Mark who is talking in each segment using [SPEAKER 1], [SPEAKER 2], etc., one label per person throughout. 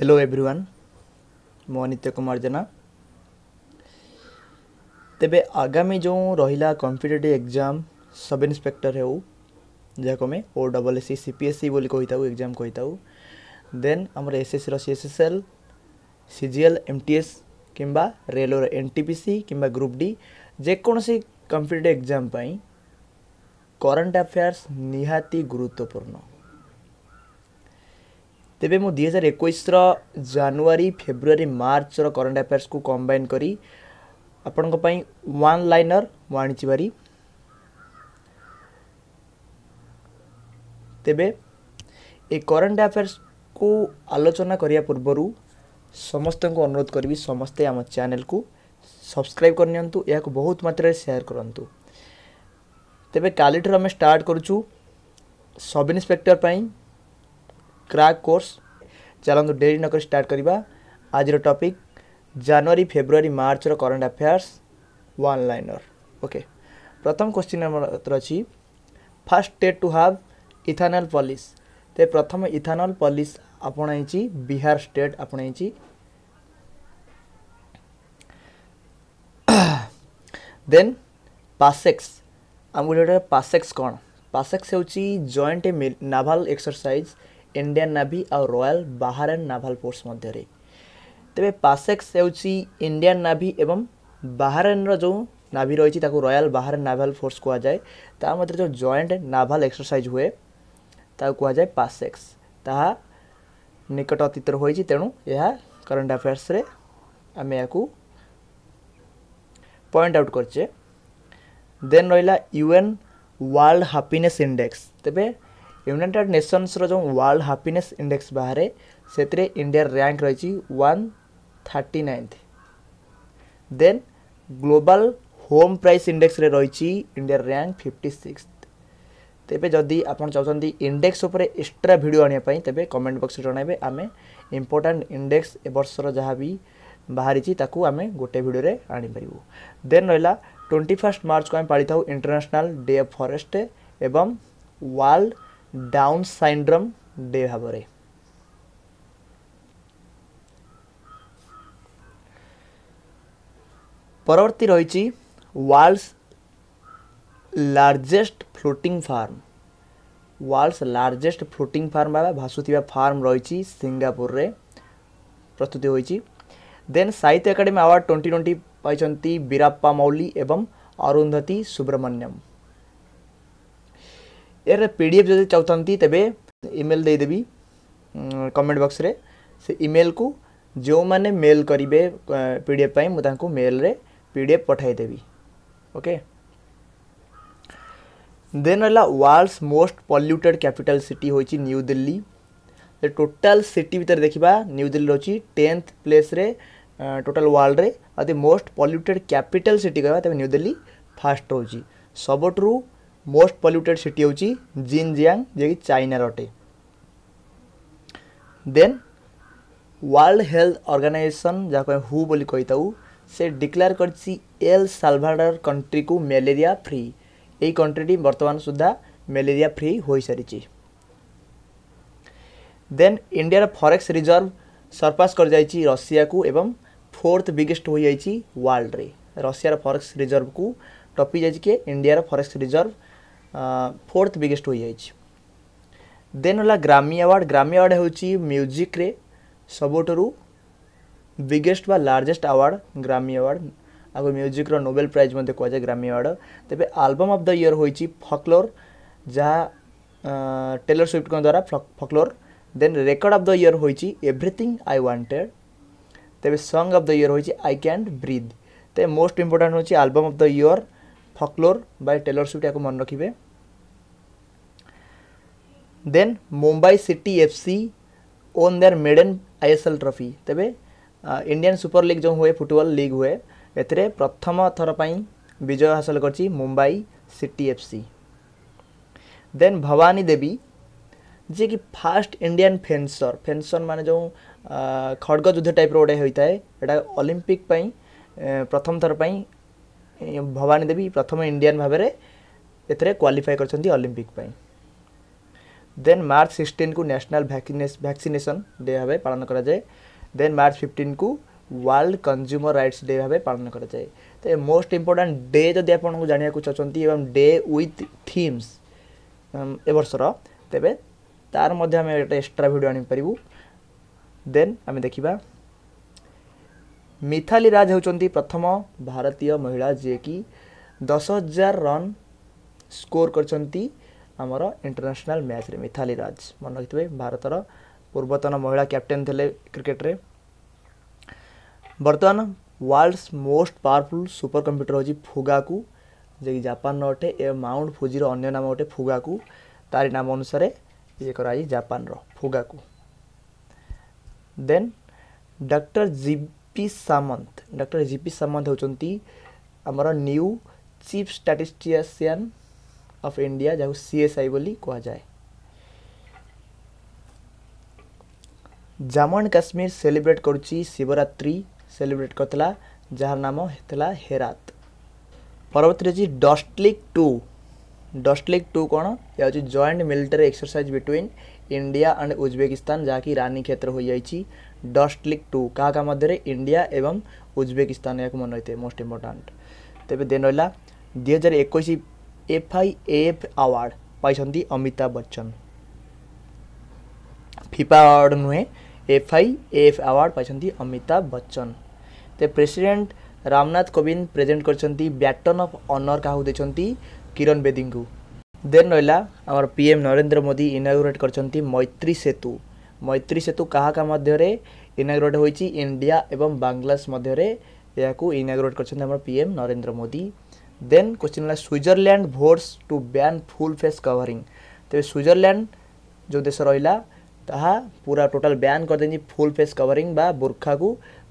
[SPEAKER 1] Hello everyone ମୁଁ ଅନିତ୍ୟ କୁମାର ଜେନା ତେବେ ଆଗାମୀ ଯେଉଁ ରହିଲା କମ୍ପିଟେଟିଭ୍ ଏକ୍ଜାମ୍ ସବ୍ ଇନ୍ସପେକ୍ଟର ହେଉ ଯାହାକୁ ଆମେ O double S C C P S C ବୋଲି କହିଥାଉ ଏକ୍ଜାମ୍ କହିଥାଉ ଦେନ୍ ଆମର ଏସ୍ ଏସ୍ସିର C S S L C G L M T S କିମ୍ବା ରେଲୱେର ଏନ୍ ଟି ପି ସି କିମ୍ବା ଗ୍ରୁପ୍ ଡି ଯେକୌଣସି କମ୍ପିଟେଟିଭ୍ ଏକ୍ଜାମ୍ ପାଇଁ କରେଣ୍ଟ ଆଫେୟାର୍ସ ନିହାତି ଗୁରୁତ୍ୱପୂର୍ଣ୍ଣ ତେବେ ମୁଁ ଦୁଇହଜାର ଏକୋଇଶର ଜାନୁଆରୀ ଫେବୃଆରୀ ମାର୍ଚ୍ଚର କରେଣ୍ଟ ଆଫେୟାର୍ସକୁ କମ୍ବାଇନ୍ କରି ଆପଣଙ୍କ ପାଇଁ ୱାନ୍ ଲାଇନର୍ ମୁଁ ଆଣିଛି ଭାରି ତେବେ ଏ କରେଣ୍ଟ ଆଫେୟାର୍ସକୁ ଆଲୋଚନା କରିବା ପୂର୍ବରୁ ସମସ୍ତଙ୍କୁ ଅନୁରୋଧ କରିବି ସମସ୍ତେ ଆମ ଚ୍ୟାନେଲକୁ ସବସ୍କ୍ରାଇବ୍ କରିନିଅନ୍ତୁ ଏହାକୁ ବହୁତ ମାତ୍ରାରେ ସେୟାର କରନ୍ତୁ ତେବେ କାଲିଠାରୁ ଆମେ ଷ୍ଟାର୍ଟ କରୁଛୁ ସବ୍ ଇନ୍ସପେକ୍ଟର ପାଇଁ କ୍ରାକ୍ କୋର୍ସ ଚାଲନ୍ତୁ ଡେରି ନକରି ଷ୍ଟାର୍ଟ କରିବା ଆଜିର ଟପିକ୍ ଜାନୁଆରୀ ଫେବୃଆରୀ ମାର୍ଚ୍ଚର current affairs one liner okay ପ୍ରଥମ କ୍ୱେଶ୍ଚିନ୍ ଆମର ଅଛି first state to have ethanol policy ତେ ପ୍ରଥମ ଇଥାନଲ୍ ପଲିସ୍ ଆପଣେଇଛି ବିହାର ଷ୍ଟେଟ୍ ଆପଣେଇଛି ଦେନ୍ ପାସେକ୍ସ ଆମକୁ ଗୋଟେ ପାସେକ୍ସ କ'ଣ ପାସେକ୍ସ ହେଉଛି joint naval exercise Indian navy ଆଉ ରୟାଲ ବାହାରେନ୍ ନାଭାଲ ଫୋର୍ସ ମଧ୍ୟରେ ତେବେ ପାସେକ୍ସ ହେଉଛି ଇଣ୍ଡିଆନ୍ ନାଭି ଏବଂ ବାହାରେନ୍ର ଯେଉଁ ନାଭି ରହିଛି ତାକୁ ରୟାଲ ବାହାରେନ୍ ନାଭାଲ ଫୋର୍ସ କୁହାଯାଏ ତା ମଧ୍ୟରେ ଯେଉଁ ଜଏଣ୍ଟ ନାଭାଲ ଏକ୍ସରସାଇଜ୍ ହୁଏ ତାକୁ କୁହାଯାଏ ପାସେକ୍ସ ତାହା ନିକଟ ଅତୀତରେ ହୋଇଛି ତେଣୁ ଏହା କରେଣ୍ଟ ଆଫେୟାର୍ସରେ ଆମେ ଏହାକୁ ପଏଣ୍ଟ ଆଉଟ୍ କରିଛେ ଦେନ୍ ରହିଲା ୟୁଏନ୍ ୱାର୍ଲଡ଼ ହାପିନେସ୍ ଇଣ୍ଡେକ୍ସ ତେବେ ୟୁନାଇଟେଡ଼୍ ନେସନ୍ସର ଯେଉଁ ୱାର୍ଲଡ଼ ହାପିନେସ୍ ଇଣ୍ଡେକ୍ସ ବାହାରେ ସେଥିରେ ଇଣ୍ଡିଆର ରାଙ୍କ ରହିଛି one thirty ninth then global home price ଇଣ୍ଡେକ୍ସରେ ରହିଛି ଇଣ୍ଡିଆର ରାଙ୍କ ଫିଫ୍ଟି ସିକ୍ସ ତେବେ ଯଦି ଆପଣ ଚାହୁଁଛନ୍ତି ଇଣ୍ଡେକ୍ସ ଉପରେ ଏକ୍ସଟ୍ରା ଭିଡ଼ିଓ ଆଣିବା ପାଇଁ ତେବେ କମେଣ୍ଟ ବକ୍ସରେ ଜଣାଇବେ ଆମେ ଇମ୍ପୋର୍ଟାଣ୍ଟ ଇଣ୍ଡେକ୍ସ ଏ ବର୍ଷର ଯାହା ବି ବାହାରିଛି ତାକୁ ଆମେ ଗୋଟେ ଭିଡ଼ିଓରେ ଆଣିପାରିବୁ ଦେନ୍ ରହିଲା ଟ୍ୱେଣ୍ଟି ଫାଷ୍ଟ ମାର୍ଚ୍ଚକୁ ଆମେ ପାଳିଥାଉ ଇଣ୍ଟରନ୍ୟାସନାଲ୍ ଡେ ଅଫ୍ ଫରେଷ୍ଟ ଏବଂ ୱାର୍ଲଡ଼ डाउन साइंड्रम ଦେ ଭାବରେ ପରବର୍ତ୍ତୀ ରହିଛି world's largest floating farm world's largest floating farm ବା ଭାସୁଥିବା ଫାର୍ମ ରହିଛି ସିଙ୍ଗାପୁରରେ ପ୍ରସ୍ତୁତ ହୋଇଛି ଦେନ୍ ସାହିତ୍ୟ ଏକାଡେମୀ ଆୱାର୍ଡ଼ ଟ୍ୱେଣ୍ଟି ଟ୍ୱେଣ୍ଟି ପାଇଛନ୍ତି ବୀରାପ୍ପା ମୌଲି ଏବଂ ଅରୁନ୍ଧତି ସୁବ୍ରମଣ୍ୟମ୍ यार पी डी एफ जब चाहते तेज इमेल देदेवी कमेंट बक्स रे से इमेल को जो मैंने मेल करेंगे पी डी एफ मुझे मेल रे पी डी एफ पठाईदेवि ओके देन रहा world's most polluted capital city होची न्यू दिल्ली टोटल सिटी भर देखा न्यू दिल्ली रही टेन्थ प्लेस रे टोटल अं, वर्ल्ड रे मोस्ट पल्यूटेड कैपिटल सिटी कह न्यू दिल्ली फास्ट रोच सबुठ ମୋଷ୍ଟ ପଲ୍ୟୁଟେଡ଼ ସିଟି ହେଉଛି ଜିନ୍ଜିଆଙ୍ଗ ଯିଏକି ଚାଇନାର ଅଟେ ଦେନ୍ ୱାର୍ଲଡ଼ ହେଲ୍ଥ ଅର୍ଗାନାଇଜେସନ୍ ଯାହାକୁ ଆମେ ହୁ ବୋଲି କହିଥାଉ ସେ ଡିକ୍ଲେୟାର କରିଛି ଏଲ୍ ସାଲଭାଡ଼ର କଣ୍ଟ୍ରିକୁ ମ୍ୟାଲେରିଆ ଫ୍ରି ଏହି କଣ୍ଟ୍ରିଟି ବର୍ତ୍ତମାନ ସୁଦ୍ଧା ମ୍ୟାଲେରିଆ ଫ୍ରି ହୋଇସାରିଛି ଦେନ୍ ଇଣ୍ଡିଆର ଫରେକ୍ସ ରିଜର୍ଭ ସରପାସ୍ କରିଯାଇଛି ରଷିଆକୁ ଏବଂ ଫୋର୍ଥ ବିଗେଷ୍ଟ ହୋଇଯାଇଛି ୱାର୍ଲଡ଼ରେ ରଷିଆର ଫରେକ୍ସ ରିଜର୍ଭକୁ ଟପି ଯାଇଛି କିଏ ଇଣ୍ଡିଆର ଫରେକ୍ସ ରିଜର୍ଭ ଫୋର୍ଥ ବିଗେଷ୍ଟ ହୋଇଯାଇଛି ଦେନ୍ ହେଲା ଗ୍ରାମି ଆୱାର୍ଡ଼ ଗ୍ରାମି ଆୱାର୍ଡ଼ ହେଉଛି ମ୍ୟୁଜିକ୍ରେ ସବୁଠାରୁ ବିଗେଷ୍ଟ ବା ଲାର୍ଜେଷ୍ଟ ଆୱାର୍ଡ଼ ଗ୍ରାମି ଆୱାର୍ଡ଼ ଆକୁ ମ୍ୟୁଜିକ୍ର ନୋବେଲ ପ୍ରାଇଜ୍ ମଧ୍ୟ କୁହାଯାଏ ଗ୍ରାମି ଆୱାର୍ଡ଼ ତେବେ ଆଲବମ୍ ଅଫ୍ ଦ ଇୟର୍ ହୋଇଛି ଫକ୍ଲୋର ଯାହା ଟେଲର ସ୍ୱିଫ୍ଟଙ୍କ ଦ୍ୱାରା folklore then record of the year ହୋଇଛି ଏଭ୍ରିଥିଙ୍ଗ ଆଇ ୱାଣ୍ଟେଡ଼ ତେବେ ସଙ୍ଗ ଅଫ୍ ଦ ଇୟର୍ ହୋଇଛି ଆଇ କ୍ୟାନ୍ ବ୍ରିଦ୍ ତେବେ ମୋଷ୍ଟ ଇମ୍ପୋର୍ଟାଣ୍ଟ ହେଉଛି album of the year folklore by Taylor Swift ইয়াকে মনে রাখবে then Mumbai city FC won their maiden ISL trophy ତେବେ Indian super league ଯେଉଁ ହୁଏ ଫୁଟବଲ୍ ଲିଗ୍ ହୁଏ ଏଥିରେ ପ୍ରଥମ ଥର ପାଇଁ ବିଜୟ ହାସଲ କରିଛି Mumbai city F C then Bhavani Devi ଯିଏକି ଫାଷ୍ଟ ଇଣ୍ଡିଆନ୍ ଫେନ୍ସର ଫେନ୍ସର ମାନେ ଯେଉଁ ଖଡ଼ଗ ଯୁଦ୍ଧ ଟାଇପ୍ର ଗୋଟେ ହୋଇଥାଏ ଏଇଟା ଅଲିମ୍ପିକ୍ ପାଇଁ ପ୍ରଥମ ଥର ପାଇଁ ଭବାନୀ ଦେବୀ ପ୍ରଥମ ଇଣ୍ଡିଆନ୍ ଭାବରେ ଏଥିରେ କ୍ୱାଲିଫାଏ କରିଛନ୍ତି ଅଲିମ୍ପିକ୍ ପାଇଁ ଦେନ୍ ମାର୍ଚ୍ଚ ସିକ୍ସଟିନ୍କୁ ନ୍ୟାସନାଲ୍ ଭ୍ୟାକ୍ସିନେସନ୍ ଡେ ଭାବେ ପାଳନ କରାଯାଏ ଦେନ୍ ମାର୍ଚ୍ଚ ଫିଫ୍ଟିନ୍କୁ ୱାର୍ଲଡ କନ୍ଜ୍ୟୁମର ରାଇଟ୍ସ ଡେ ଭାବେ ପାଳନ କରାଯାଏ ତ ଏ ମୋଷ୍ଟ ଇମ୍ପୋର୍ଟାଣ୍ଟ ଡେ ଯଦି ଆପଣଙ୍କୁ ଜାଣିବାକୁ ଚାହୁଁଛନ୍ତି ଏବଂ ଡେ ୱିଥ୍ ଥିମ୍ସ ଏ ବର୍ଷର ତେବେ ତାର ମଧ୍ୟ ଆମେ ଗୋଟେ ଏକ୍ସଟ୍ରା ଭିଡ଼ିଓ ଆଣିପାରିବୁ ଦେନ୍ ଆମେ ଦେଖିବା मिथाली राज हूँ प्रथम भारतीय महिला जिकि दस हजार रन स्कोर करमर इंटरनेशनल मैच रे मिथाली राज मन रखिथे भारत पूर्वतन महिला कैप्टेन थे क्रिकेट रे बर्तमान world's most powerful super computer हो को जे जापान अटे माउंट फुजी अन्य नाम अटे फुगा फुगाकू तार नाम अनुसार ये कर Japan Fugaku then doctor G P Samanta doctor G P Samanta ହେଉଛନ୍ତି ଆମର new chief statistician of India ଯାହାକୁ ସିଏସ୍ଆଇ ବୋଲି କୁହାଯାଏ ଜାମ୍ମୁ ଆଣ୍ଡ କାଶ୍ମୀର ସେଲିବ୍ରେଟ୍ କରୁଛି ଶିବରାତ୍ରି ସେଲିବ୍ରେଟ୍ କରିଥିଲା ଯାହାର ନାମ ଥିଲା ହେରାତ ପରବର୍ତ୍ତୀରେ ଅଛି ଡଷ୍ଟଲିକ୍ ଟୁ ଡଷ୍ଟଲିକ୍ ଟୁ କ'ଣ ଏହା ହେଉଛି joint military exercise between India and Uzbekistan ଯାହାକି ରାନୀ କ୍ଷେତ୍ର ହୋଇଯାଇଛି ଡଷ୍ଟ ଲିଗ୍ ଟୁ କାହା କାହା ମଧ୍ୟରେ ଇଣ୍ଡିଆ ଏବଂ ଉଜବେକିସ୍ତାନ ଏହାକୁ ମନେ ରହିଥାଏ ମୋଷ୍ଟ ଇମ୍ପୋର୍ଟାଣ୍ଟ ତେବେ ଦେନ୍ ରହିଲା ଦୁଇ ହଜାର ଏକୋଇଶ ଏଫ୍ ଆଇ ଏଫ୍ ଆୱାର୍ଡ଼ ପାଇଛନ୍ତି ଅମିତାଭ ବଚ୍ଚନ ଫିଫା ଆୱାର୍ଡ଼ ନୁହେଁ ଏଫ୍ ଆଇ ଏଫ୍ ଆୱାର୍ଡ଼ ପାଇଛନ୍ତି ଅମିତାଭ ବଚ୍ଚନ ତେ ପ୍ରେସିଡେଣ୍ଟ ରାମନାଥ କୋବିନ୍ଦ ପ୍ରେଜେଣ୍ଟ କରିଛନ୍ତି ବ୍ୟାଟନ୍ ଅଫ୍ ଅନର୍ କାହାକୁ ଦେଇଛନ୍ତି କିରଣ ବେଦୀଙ୍କୁ ଦେନ୍ ରହିଲା ଆମର P M Narendra Modi inaugurate କରିଛନ୍ତି ମୈତ୍ରୀ ସେତୁ ମୈତ୍ରୀ ସେତୁ କାହା କାହା ମଧ୍ୟରେ ଇନାଗୁରେଟ୍ ହୋଇଛି ଇଣ୍ଡିଆ ଏବଂ ବାଂଲାଦେଶ ମଧ୍ୟରେ ଏହାକୁ ଇନାଗୁରେଟ୍ କରିଛନ୍ତି ଆମର P M Narendra Modi then question ହେଲା Switzerland votes to ban full face covering ତେବେ ସୁଇଜରଲ୍ୟାଣ୍ଡ ଯେଉଁ ଦେଶ ରହିଲା ତାହା ପୁରା ଟୋଟାଲ୍ ବ୍ୟାନ୍ କରିଦେଇଛି ଫୁଲ୍ ଫେସ୍ କଭରିଂ ବା ବୁର୍ଖାକୁ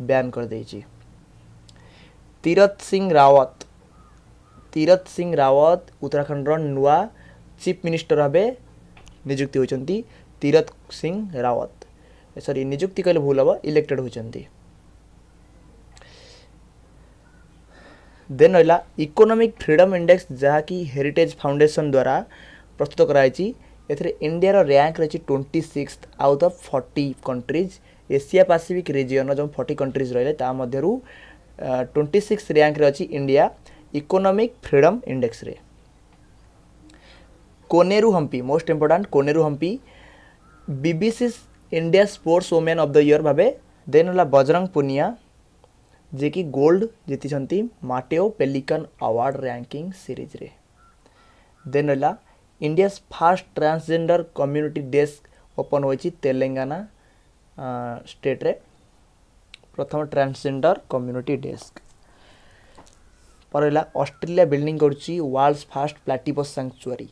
[SPEAKER 1] ବ୍ୟାନ୍ କରିଦେଇଛି ତିରଥ ସିଂ ରାୱତ ତିରଥ ସିଂ ରାୱତ ଉତ୍ତରାଖଣ୍ଡର ନୂଆ चिफ मिनिस्टर भाव निजुक्ति होती तीरथ सिंह रावत सरी निजुक्ति कह भूल हम इलेक्टेड होती देन रहा इकोनोमिक फ्रीडम इंडेक्स जहाँकि हेरीटेज फाउंडेसन द्वारा प्रस्तुत कराई एथेर इंडिया रैंक रही twenty six out of forty countries Asia Pacific region जो फर्टी कंट्रीज रही है ताद ट्वेंटी सिक्स रैंक अच्छी इंडिया इकोनोमिक फ्रीडम इंडेक्स रे। Koneru Humpy most important Koneru Humpy BBC India sports woman of the year ଭାବେ ଦେନ୍ ହେଲା ବଜରଙ୍ଗ ପୁନିଆ ଯିଏକି ଗୋଲ୍ଡ ଜିତିଛନ୍ତି ମାଟେଓ ପେଲିକାନ୍ ଆୱାର୍ଡ଼ ର୍ୟାଙ୍କିଂ ସିରିଜ୍ରେ ଦେନ୍ ହେଲା India's first transgender community desk open ହୋଇଛି ତେଲେଙ୍ଗାନା ଷ୍ଟେଟ୍ରେ ପ୍ରଥମ ଟ୍ରାନ୍ସଜେଣ୍ଡର କମ୍ୟୁନିଟି ଡେସ୍କ ପରେ ହେଲା ଅଷ୍ଟ୍ରେଲିଆ ବିଲ୍ଡିଂ କରୁଛି ୱାର୍ଲଡସ୍ ଫାର୍ଷ୍ଟ ପ୍ଲାଟିପସ୍ ସାଙ୍କ୍ଚୁଆରୀ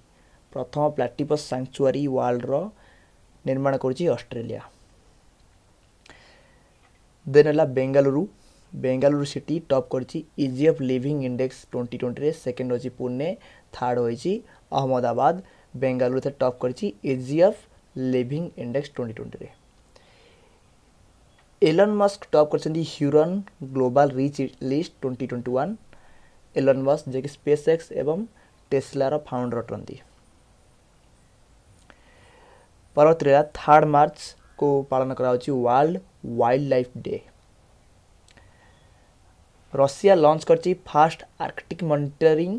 [SPEAKER 1] ପ୍ରଥମ ପ୍ଲାଟିପସ୍ ସାଙ୍କ୍ଚୁଆରୀ ୱାଲ୍ର ନିର୍ମାଣ କରୁଛି ଅଷ୍ଟ୍ରେଲିଆ ଦେନ୍ ହେଲା ବେଙ୍ଗାଲୁରୁ ବେଙ୍ଗାଲୁରୁ ସିଟି ଟପ୍ କରିଛି ease of living index twenty ଟ୍ୱେଣ୍ଟିରେ ସେକେଣ୍ଡ ରହିଛି ପୁନେ ଥାର୍ଡ଼ ହୋଇଛି ଅହମ୍ମଦାବାଦ ବେଙ୍ଗାଲୁରୁ ଏଥିରେ ଟପ୍ କରିଛି ease of living index twenty ଟ୍ୱେଣ୍ଟିରେ ଏଲନ୍ ମସ୍କ ଟପ୍ କରିଛନ୍ତି Hurun global rich list twenty twenty one Elon Musk ଯିଏକି ସ୍ପେସ୍ ଏକ୍ସ ଏବଂ ଟେସ୍ଲାର ଫାଉଣ୍ଡର ଅଟନ୍ତି ପରବର୍ତ୍ତୀ ରହିଲା ଥାର୍ଡ଼ ମାର୍ଚ୍ଚକୁ ପାଳନ କରାଯାଉଛି world wildlife day Russia launch କରିଛି ଫାଷ୍ଟ ଆର୍କଟିକ୍ ମନିଟରିଂ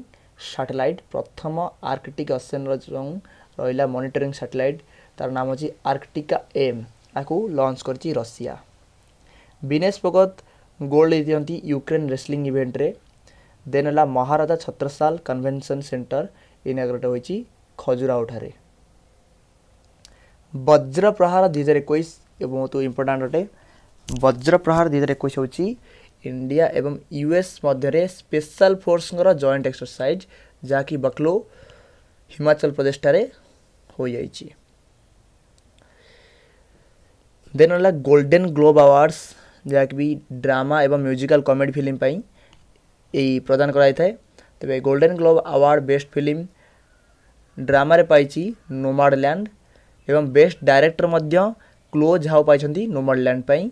[SPEAKER 1] ସାଟେଲାଇଟ୍ ପ୍ରଥମ ଆର୍କଟିକ୍ ଅସେନର ଯେଉଁ ରହିଲା ମନିଟରିଂ ସାଟେଲାଇଟ୍ ତାର ନାମ ହେଉଛି ଆର୍କଟିକା ଏମ୍ ଏହାକୁ ଲଞ୍ଚ କରିଛି ରଷିଆ ବିନେଶ ଭଗତ ଗୋଲ୍ଡ ଜିତିଛନ୍ତି ୟୁକ୍ରେନ୍ ରେସ୍ଲିଂ ଇଭେଣ୍ଟରେ ଦେନ୍ ହେଲା Maharaja Chhatrasal convention centre inaugurate ହୋଇଛି ଖଜୁରାଓଠାରେ वज्र प्रहार दुई हजार एक बहुत इंपोर्टाट अटे वज्र प्रहार दुई हजार एक इंडिया एवं यूएस मध्य स्पेशल फोर्स जॉइंट एक्सरसाइज जहाँकि बक्लो हिमाचल प्रदेश ठारे हो देन रहा गोल्डन ग्लोब आवार्डस जहाँकि भी ड्रामा एवं म्यूजिकल कॉमेडी फिल्म पर प्रदान कराई थाए तेज golden globe award best film drama पाई नोमाड लैंड ଏବଂ ବେଷ୍ଟ ଡାଇରେକ୍ଟର ମଧ୍ୟ କ୍ଲୋଜ୍ ହାଉ ପାଇଛନ୍ତି ନୋମଡ଼ଲ୍ୟାଣ୍ଡ ପାଇଁ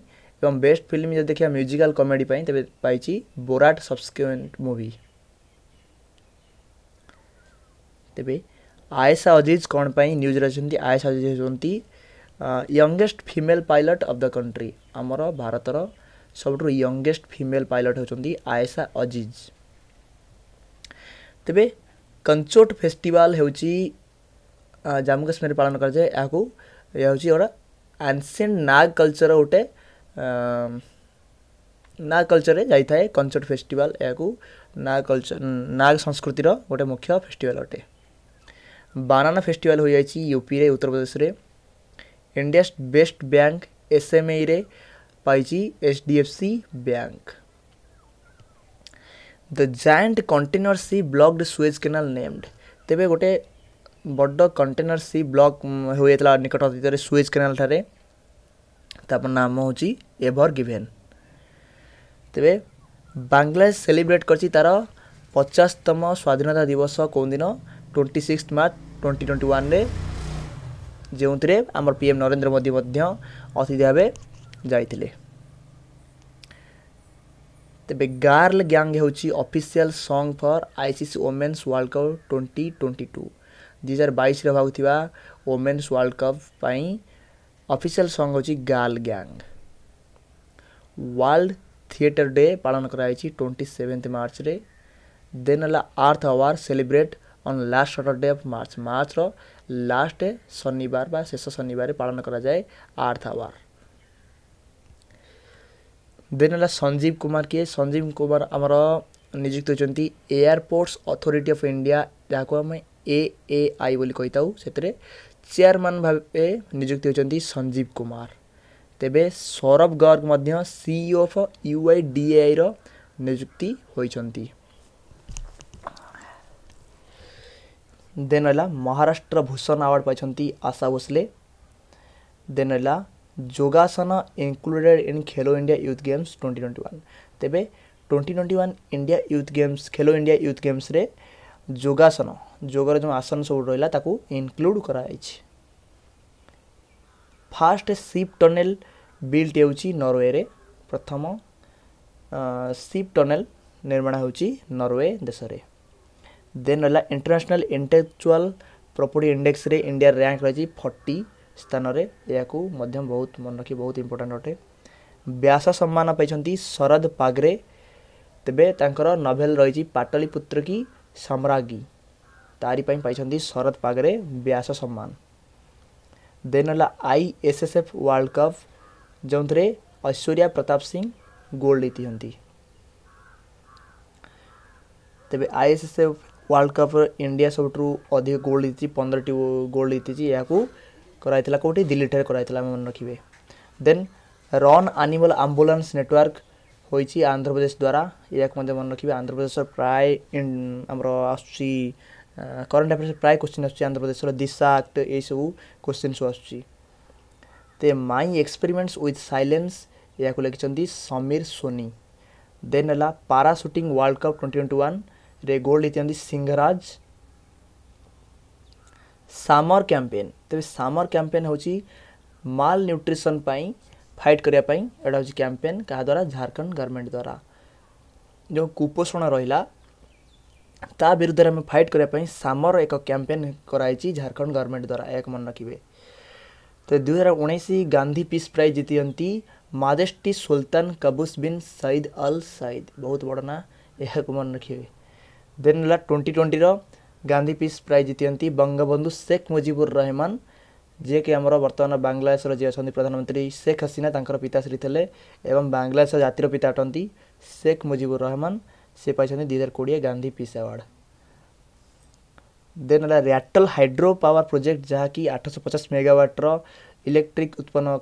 [SPEAKER 1] ଏବଂ ବେଷ୍ଟ ଫିଲ୍ମ ଯଦି ଦେଖିବା ମ୍ୟୁଜିକାଲ୍ କମେଡ଼ି ପାଇଁ ତେବେ ପାଇଛି ବୋରାଟ ସବସ୍କ୍ୟୁଏଣ୍ଟ ମୁଭି ତେବେ ଆଏସା ଅଜିଜ୍ କ'ଣ ପାଇଁ ନ୍ୟୁଜ୍ରେ ଅଛନ୍ତି ଆଏସା ଅଜିଜ୍ ହେଉଛନ୍ତି youngest female pilot of the country ଆମର ଭାରତର ସବୁଠାରୁ ୟଙ୍ଗେଷ୍ଟ ଫିମେଲ୍ ପାଇଲଟ୍ ହେଉଛନ୍ତି ଆଏସା ଅଜିଜ୍ ତେବେ କଞ୍ଚୋଟ ଫେଷ୍ଟିଭାଲ୍ ହେଉଛି ଜାମ୍ମୁ କାଶ୍ମୀରରେ ପାଳନ କରାଯାଏ ଏହାକୁ ଏହା ହେଉଛି ଗୋଟେ ଆନ୍ସିଏଣ୍ଟ ନାଗ କଲଚର ଗୋଟେ ନାଗ କଲଚରରେ ଯାଇଥାଏ କନସର୍ଟ ଫେଷ୍ଟିଭାଲ ଏହାକୁ ନାଗ କଲଚର ନାଗ ସଂସ୍କୃତିର ଗୋଟେ ମୁଖ୍ୟ ଫେଷ୍ଟିଭାଲ ଅଟେ ବାନାନା ଫେଷ୍ଟିଭାଲ ହୋଇଯାଇଛି ୟୁପିରେ ଉତ୍ତରପ୍ରଦେଶରେ ଇଣ୍ଡିଆସ୍ ବେଷ୍ଟ ବ୍ୟାଙ୍କ ଏସ୍ଏମ୍ଆଇରେ ପାଇଛି H D F C bank the giant container ship blocked Suez canal named ତେବେ ଗୋଟେ ବଡ଼ କଣ୍ଟେନର୍ ସି ବ୍ଲକ୍ ହୋଇଯାଇଥିଲା ନିକଟ ଅତୀତରେ ସୁଏଜ୍ କେନାଲ୍ ଠାରେ ତାପରେ ନାମ ହେଉଛି ଏଭର୍ ଗିଭେନ୍ ତେବେ ବାଂଲାଦେଶ ସେଲିବ୍ରେଟ୍ କରିଛି ତା'ର ପଚାଶତମ ସ୍ୱାଧୀନତା ଦିବସ କେଉଁ ଦିନ twenty six March twenty twenty ୱାନ୍ରେ ଯେଉଁଥିରେ ଆମର ପି ଏମ୍ ନରେନ୍ଦ୍ର ମୋଦି ମଧ୍ୟ ଅତିଥି ଭାବେ ଯାଇଥିଲେ ତେବେ ଗାର୍ଲ ଗ୍ୟାଙ୍ଗ ହେଉଛି official song for ICC women's world cup twenty twenty two ଦୁଇ ହଜାର ବାଇଶରେ ହେଉଥିବା ଓମେନ୍ସ ୱାର୍ଲଡ଼ କପ୍ ପାଇଁ ଅଫିସିଆଲ୍ ସଙ୍ଗ୍ ହେଉଛି girl gang world theatre day ପାଳନ କରାଯାଇଛି ଟ୍ୱେଣ୍ଟି ସେଭେନ୍ଥ ମାର୍ଚ୍ଚରେ ଦେନ୍ ହେଲା earth hour celebrate on last Saturday of March ମାର୍ଚ୍ଚର ଲାଷ୍ଟ ଶନିବାର ବା ଶେଷ ଶନିବାରରେ ପାଳନ କରାଯାଏ ଆର୍ଥ ଆୱାର ଦେନ୍ ହେଲା ସଞ୍ଜୀବ କୁମାର କିଏ ସଞ୍ଜୀବ କୁମାର ଆମର ନିଯୁକ୍ତ ହେଉଛନ୍ତି ଏୟାରପୋର୍ଟସ୍ ଅଥରିଟି ଅଫ୍ ଇଣ୍ଡିଆ ଯାହାକୁ ଆମେ ଏ ଏ ଆଇ ବୋଲି କହିଥାଉ ସେଥିରେ ଚେୟାରମ୍ୟାନ୍ ଭାବେ ନିଯୁକ୍ତି ହେଉଛନ୍ତି ସଞ୍ଜୀବ କୁମାର ତେବେ ସୌରଭ ଗର୍ଗ ମଧ୍ୟ CEO of U I D ଆଇର ନିଯୁକ୍ତି ହୋଇଛନ୍ତି ଦେନ୍ ରହିଲା ମହାରାଷ୍ଟ୍ର ଭୂଷଣ ଆୱାର୍ଡ଼ ପାଇଛନ୍ତି ଆଶା ଭୋସଲେ ଦେନ୍ ରହିଲା ଯୋଗାସନ included in Khelo India youth games twenty twenty one ତେବେ twenty twenty one India youth games Khelo India youth ଗେମ୍ସରେ ଯୋଗାସନ ଯୋଗର ଯେଉଁ ଆସନ ସବୁ ରହିଲା ତାକୁ ଇନକ୍ଲୁଡ଼ କରାଯାଇଛି ଫାଷ୍ଟ ସିପ୍ ଟନେଲ ବିଲ୍ଟି ହେଉଛି ନରୱେରେ ପ୍ରଥମ ସିପ୍ ଟନେଲ ନିର୍ମାଣ ହେଉଛି ନରୱେ ଦେଶରେ ଦେନ୍ ରହିଲା ଇଣ୍ଟରନ୍ୟାସନାଲ ଇଣ୍ଟେଲେକ୍ଚୁଆଲ ପ୍ରପର୍ଟି ଇଣ୍ଡେକ୍ସରେ ଇଣ୍ଡିଆ ର୍ୟାଙ୍କ ରହିଛି ଫର୍ଟି ସ୍ଥାନରେ ଏହାକୁ ମଧ୍ୟ ବହୁତ ମନେ ରଖି ବହୁତ ଇମ୍ପୋର୍ଟାଣ୍ଟ ଅଟେ ବ୍ୟାସ ସମ୍ମାନ ପାଇଛନ୍ତି ଶରଦ ପାଗରେ ତେବେ ତାଙ୍କର ନଭେଲ ରହିଛି ପାଟଳିପୁତ୍ର କି ସମ୍ରାଜ୍ଞୀ ତାରି ପାଇଁ ପାଇଛନ୍ତି ଶରଦ ପାଗରେ ବ୍ୟାସ ସମ୍ମାନ ଦେନ୍ ହେଲା I S S F world cup ଯେଉଁଥିରେ ଐଶ୍ୱର୍ଯ୍ୟା ପ୍ରତାପ ସିଂ ଗୋଲ୍ଡ ଜିତିଛନ୍ତି ତେବେ I S S F world କପ୍ରେ ଇଣ୍ଡିଆ ସବୁଠାରୁ ଅଧିକ ଗୋଲ୍ଡ ଜିତିଛି ପନ୍ଦରଟି ଗୋଲ୍ଡ ଜିତିଛି ଏହାକୁ କରାଯାଇଥିଲା କେଉଁଠି ଦିଲ୍ଲୀଠାରେ କରାଯାଇଥିଲା ଆମେ ମନେ ରଖିବେ then run animal ambulance network ହୋଇଛି ଆନ୍ଧ୍ରପ୍ରଦେଶ ଦ୍ୱାରା ଏହାକୁ ମଧ୍ୟ ମନେ ରଖିବେ ଆନ୍ଧ୍ରପ୍ରଦେଶର ପ୍ରାୟ ଆମର ଆସୁଛି କରେଣ୍ଟ ଆଫେୟାର୍ସ ପ୍ରାୟ କୋଶ୍ଚିନ୍ ଆସୁଛି ଆନ୍ଧ୍ରପ୍ରଦେଶର ଦିଶା ଆକ୍ଟ ଏଇସବୁ କୋଶ୍ଚିନ୍ ସବୁ ଆସୁଛି ତେ ମାଇ ଏକ୍ସପେରିମେଣ୍ଟସ୍ ୱିଥ୍ ସାଇଲେନ୍ସ ଏହାକୁ ଲେଖିଛନ୍ତି ସମୀର ସୋନି ଦେନ୍ ହେଲା para shooting world cup twenty twenty ୱାନ୍ରେ ଗୋଲ୍ଡ ଲେଖିଛନ୍ତି ସିଂହରାଜ ସାମର କ୍ୟାମ୍ପେନ୍ ତେବେ ସାମର କ୍ୟାମ୍ପେନ୍ ହେଉଛି ମାଲ୍ ନ୍ୟୁଟ୍ରିସନ୍ ପାଇଁ ଫାଇଟ୍ କରିବା ପାଇଁ ଏଇଟା ହେଉଛି କ୍ୟାମ୍ପେନ୍ କାହା ଦ୍ୱାରା ଝାଡ଼ଖଣ୍ଡ ଗଭର୍ଣ୍ଣମେଣ୍ଟ ଦ୍ୱାରା ଯେଉଁ କୁପୋଷଣ ରହିଲା ତା ବିରୁଦ୍ଧରେ ଆମେ ଫାଇଟ୍ କରିବା ପାଇଁ ସାମର ଏକ କ୍ୟାମ୍ପେନ୍ କରାଯାଇଛି ଝାଡ଼ଖଣ୍ଡ ଗଭର୍ଣ୍ଣମେଣ୍ଟ ଦ୍ୱାରା ଏହାକୁ ମନେ ରଖିବେ ତ ଦୁଇହଜାର ଉଣେଇଶ ଗାନ୍ଧୀ ପିସ୍ ପ୍ରାଇଜ୍ ଜିତିଛନ୍ତି majesty Sultan Qaboos bin Said al Said ବହୁତ ବଡ଼ ନାଁ ଏହାକୁ ମନେ ରଖିବେ ଦେନ୍ ହେଲା ଟ୍ୱେଣ୍ଟି ଟ୍ୱେଣ୍ଟିର ଗାନ୍ଧୀ ପିସ୍ ପ୍ରାଇଜ୍ ଜିତିଛନ୍ତି ବଙ୍ଗବନ୍ଧୁ ଶେଖ୍ ମୁଜିବୁର ରହମାନ रो जे बाङ्लादेश प्रधानमन्त्री शेख हसिना तर पिताश्री लेङ्लादेश जातिर पिता अटेन् शेख मुजीबुर रहमान से पै दुई हजार कि गान्धी पिस अवार्ड देन होला रियरटेल् हड्रो पावार प्रोजेक्ट जहाँकि आठ सौ पचास मेगा इलेक्ट्रिक उत्पन्न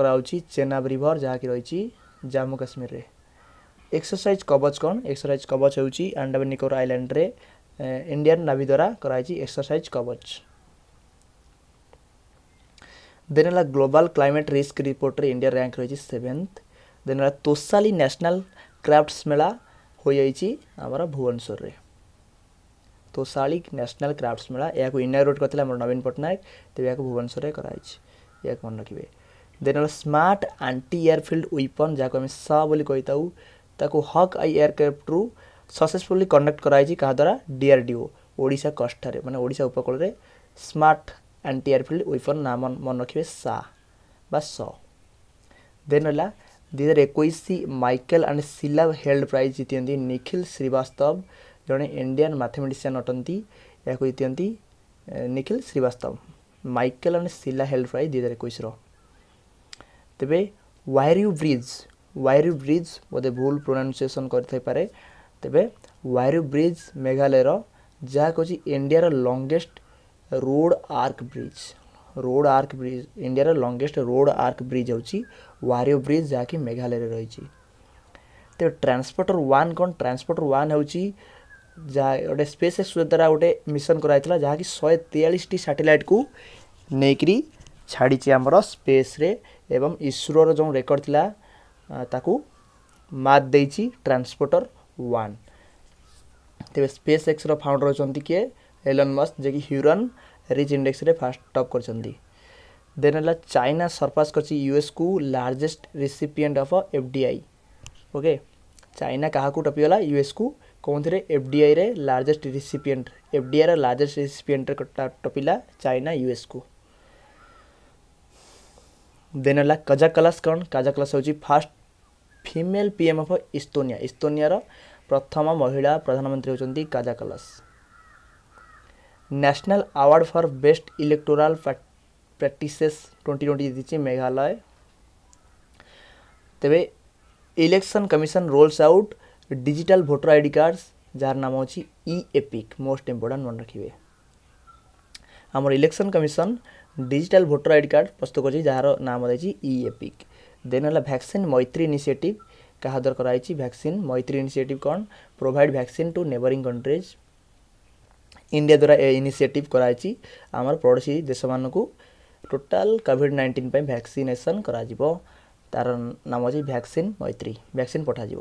[SPEAKER 1] गराइछ चेनाब रे एक्सरसाइज रहे कोन एक्सरसाइज कन् एक्सइज अंडमान निकोबार आइलैंड रे इंडियन इन्डिया द्वारा गराइ एक्सरसाइज कवच ଦେନ୍ ହେଲା ଗ୍ଲୋବାଲ୍ କ୍ଲାଇମେଟ୍ ରିସ୍କ ରିପୋର୍ଟରେ ଇଣ୍ଡିଆ ର୍ୟାଙ୍କ ରହିଛି ସେଭେନ୍ଥ ଦେନ୍ ହେଲା ତୋଷାଲି ନ୍ୟାସନାଲ୍ କ୍ରାଫ୍ଟସ୍ ମେଳା ହୋଇଯାଇଛି ଆମର ଭୁବନେଶ୍ୱରରେ ତୋଷାଳି ନ୍ୟାସନାଲ୍ କ୍ରାଫ୍ଟସ୍ ମେଳା ଏହାକୁ ଇନାଗ୍ରେଟ୍ କରିଥିଲେ ଆମର ନବୀନ ପଟ୍ଟନାୟକ ତେବେ ଏହାକୁ ଭୁବନେଶ୍ୱରରେ କରାଯାଇଛି ଏହାକୁ ମନେ ରଖିବେ ଦେନ୍ ହେଲା ସ୍ମାର୍ଟ ଆଣ୍ଟି ଏୟାରଫିଲ୍ଡ ୱିପନ୍ ଯାହାକୁ ଆମେ ସ ବୋଲି କହିଥାଉ ତାକୁ ହକ୍ ଆଇ ଏୟାରକ୍ରାଫ୍ଟରୁ ସକ୍ସେସଫୁଲି କଣ୍ଡକ୍ଟ କରାଯାଇଛି କାହାଦ୍ୱାରା ଡିଆର୍ଡିଓ ଓଡ଼ିଶା କଷ୍ଠାରେ ମାନେ ଓଡ଼ିଶା ଉପକୂଳରେ smart anti air field weapon ନାଁ ମନେ ରଖିବେ ସା ବା ସ ଦେନ୍ ହେଲା ଦୁଇ ହଜାର ଏକୋଇଶ Michael and Sheila Held prize ଜିତିଛନ୍ତି ନିଖିଲ ଶ୍ରୀବାସ୍ତବ ଜଣେ ଇଣ୍ଡିଆନ୍ ମାଥମେଟିସିଆନ୍ ଅଟନ୍ତି ଏହାକୁ ଜିତିଛନ୍ତି Nikhil Srivastava Michael and Sheila Held prize ଦୁଇ ହଜାର ଏକୋଇଶର ତେବେ ୱାୟରିୟୁ ବ୍ରିଜ୍ ୱାୟରିୟୁ ବ୍ରିଜ୍ ବୋଧେ ଭୁଲ ପ୍ରୋନାଉନ୍ସିଏସନ୍ କରିଥାଇପାରେ ତେବେ ୱାୟରିୟୁ ବ୍ରିଜ୍ ମେଘାଳୟର ଯାହାକୁ ହେଉଛି ଇଣ୍ଡିଆର longest road arch bridge road arch bridge ଇଣ୍ଡିଆର ଲଙ୍ଗେଷ୍ଟ ରୋଡ଼ ଆର୍କ ବ୍ରିଜ୍ ହେଉଛି ୱାରିଓ ବ୍ରିଜ୍ ଯାହାକି ମେଘାଳୟରେ ରହିଛି ତେବେ ଟ୍ରାନ୍ସପୋର୍ଟର ୱାନ୍ କ'ଣ ଟ୍ରାନ୍ସପୋର୍ଟର ୱାନ୍ ହେଉଛି ଯାହା ଗୋଟେ ସ୍ପେସ୍ ଏକ୍ସ ଦ୍ୱାରା ଗୋଟେ ମିଶନ କରାଯାଇଥିଲା ଯାହାକି ଶହେ ତେୟାଳିଶଟି ସାଟେଲାଇଟ୍କୁ ନେଇକରି ଛାଡ଼ିଛି ଆମର ସ୍ପେସ୍ରେ ଏବଂ ଇସ୍ରୋର ଯେଉଁ ରେକର୍ଡ଼ ଥିଲା ତାକୁ ମାତ୍ ଦେଇଛି ଟ୍ରାନ୍ସପୋର୍ଟର ୱାନ୍ ତେବେ ସ୍ପେସ୍ ଏକ୍ସର ଫାଉଣ୍ଡର ହେଉଛନ୍ତି କିଏ ଏଲନ୍ ମସ୍କ ଯିଏକି ହ୍ୟୁରନ୍ ରିଚ୍ ଇଣ୍ଡେକ୍ସରେ ଫାଷ୍ଟ ଟପ୍ କରିଛନ୍ତି ଦେନ୍ ହେଲା ଚାଇନା ସରପାସ୍ କରିଛି ୟୁଏସ୍କୁ largest recipient of F D I okay China କାହାକୁ ଟପିଗଲା ୟୁଏସ୍କୁ କେଉଁଥିରେ ଏଫ୍ ଡି ଆଇରେ ଲାର୍ଜେଷ୍ଟ ରିସିପିଏଣ୍ଟ ଏଫ୍ ଡି ଆଇର ଲାର୍ଜେଷ୍ଟ ରିସିପିଏଣ୍ଟରେ ଟପିଲା ଚାଇନା ୟୁଏସ୍କୁ ଦେନ୍ ହେଲା କଜାକଲାସ୍ କ'ଣ କଜାକଲାସ୍ ହେଉଛି first female PM of Estonia ଇସ୍ତୋନିଆର ପ୍ରଥମ ମହିଳା ପ୍ରଧାନମନ୍ତ୍ରୀ ହେଉଛନ୍ତି Kaja Kallas national award for best electoral practices twenty twenty दीजिए मेघालय तेरे election commission rolls out digital voter ID cards जार नाम होची ई एपिक मोस्ट इंपोर्टेंट मन रखिए आमर election commission digital voter ID card प्रस्तुत कर जार नाम देची ई एपिक देन है भैक्सीन मैत्री इनिशिएटिव क्या द्वारा कराई भैक्सीन मैत्री इनिशिएटिव कौन provide vaccine to neighbouring countries India ଦ୍ୱାରା ଏ ଇନିସିଏଟିଭ୍ କରାଯାଇଛି ଆମର ପଡ଼ୋଶୀ ଦେଶମାନଙ୍କୁ ଟୋଟାଲ୍ କୋଭିଡ଼ ନାଇଣ୍ଟିନ୍ ପାଇଁ ଭ୍ୟାକ୍ସିନେସନ୍ କରାଯିବ ତା'ର ନାମ ହେଉଛି ଭ୍ୟାକ୍ସିନ୍ ମୈତ୍ରୀ ଭ୍ୟାକ୍ସିନ୍ ପଠାଯିବ